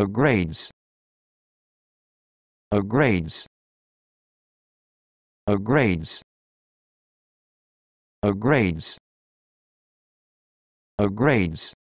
grades. A grades. A grades.